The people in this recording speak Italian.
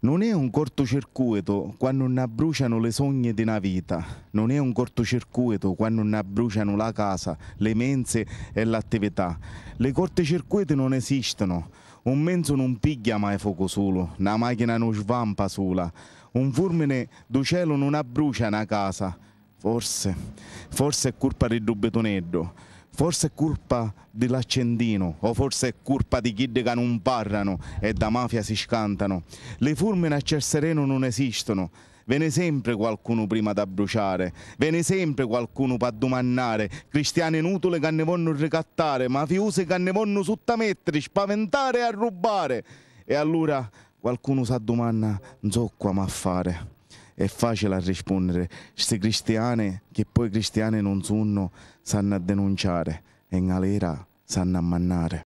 Non è un cortocircuito quando non bruciano le sogne di una vita, non è un cortocircuito quando non bruciano la casa, le mense e l'attività. Le cortocircuiti non esistono, un menso non piglia mai fuoco solo, una macchina non svampa sola, un fulmine do cielo non abbrucia una casa. Forse, forse è colpa del dubbetoneddo. Forse è colpa dell'accendino o forse è colpa di chi che non parlano e da mafia si scantano. Le fulmine a ciel sereno non esistono. Ve sempre qualcuno prima da bruciare, ve sempre qualcuno per domannare, cristiani inutile che ne vogliono ricattare, mafiosi che ne vonno suttamettere, spaventare e rubare. E allora qualcuno sa domanna zocqua ma fare è facile a rispondere. Questi cristiani, che poi cristiani non sono, sanno a denunciare e in galera sanno a mannare.